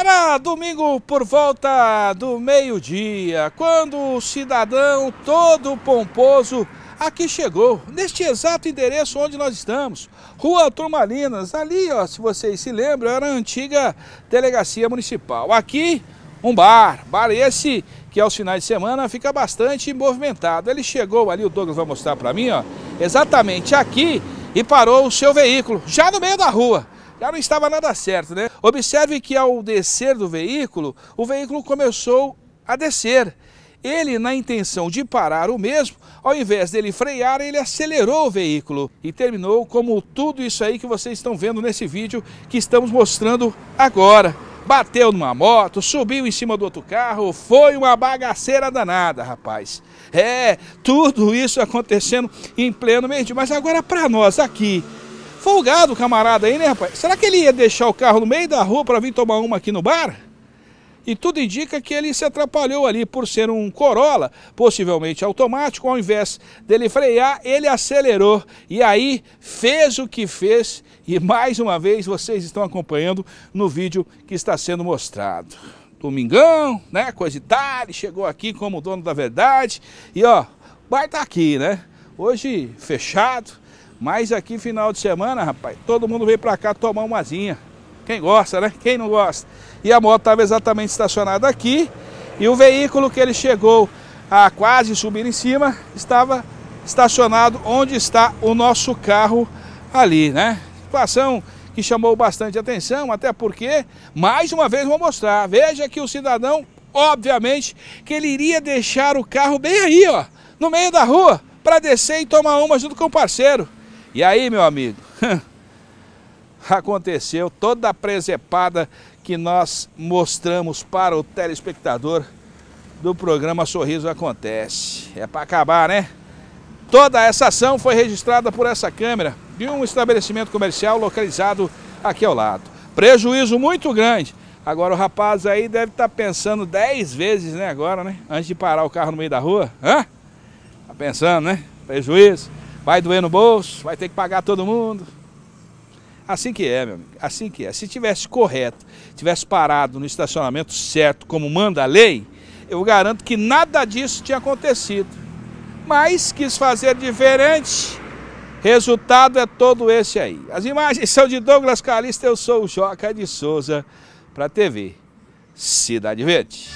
Era domingo por volta do meio-dia, quando o cidadão todo pomposo aqui chegou, neste exato endereço onde nós estamos, Rua Turmalinas. Ali, ó, se vocês se lembram, era a antiga delegacia municipal. Aqui, um bar, bar esse que aos finais de semana fica bastante movimentado. Ele chegou ali, o Douglas vai mostrar para mim, ó, exatamente aqui e parou o seu veículo, já no meio da rua. Já não estava nada certo, né? Observe que ao descer do veículo, o veículo começou a descer. Ele, na intenção de parar o mesmo, ao invés dele frear, ele acelerou o veículo e terminou como tudo isso aí que vocês estão vendo nesse vídeo que estamos mostrando agora. Bateu numa moto, subiu em cima do outro carro, foi uma bagaceira danada, rapaz. É, tudo isso acontecendo em pleno meio-dia. Mas agora para nós aqui, Folgado o camarada aí, né, rapaz? Será que ele ia deixar o carro no meio da rua para vir tomar uma aqui no bar? E tudo indica que ele se atrapalhou ali por ser um Corolla, possivelmente automático, ao invés dele frear, ele acelerou e aí fez o que fez. E mais uma vez vocês estão acompanhando no vídeo que está sendo mostrado. Domingão, né? Coisa e tal, ele chegou aqui como dono da verdade. E ó, vai estar tá aqui, né? Hoje fechado mas aqui, final de semana, rapaz, todo mundo veio pra cá tomar uma asinha. Quem gosta, né? Quem não gosta? E a moto estava exatamente estacionada aqui. E o veículo que ele chegou a quase subir em cima estava estacionado onde está o nosso carro ali, né? Situação que chamou bastante atenção, até porque, mais uma vez vou mostrar, veja que o cidadão, obviamente, que ele iria deixar o carro bem aí, ó, no meio da rua, para descer e tomar uma junto com o parceiro. E aí, meu amigo, aconteceu toda a presepada que nós mostramos para o telespectador do programa Sorriso Acontece. É para acabar, né? Toda essa ação foi registrada por essa câmera de um estabelecimento comercial localizado aqui ao lado. Prejuízo muito grande. Agora o rapaz aí deve estar tá pensando 10 vezes, né, agora, né? Antes de parar o carro no meio da rua. Hã? Tá pensando, né? Prejuízo. Vai doer no bolso, vai ter que pagar todo mundo. Assim que é, meu amigo, assim que é. Se tivesse correto, tivesse parado no estacionamento certo, como manda a lei, eu garanto que nada disso tinha acontecido. Mas quis fazer diferente, resultado é todo esse aí. As imagens são de Douglas Calista, eu sou o Joca de Souza, para a TV Cidade Verde.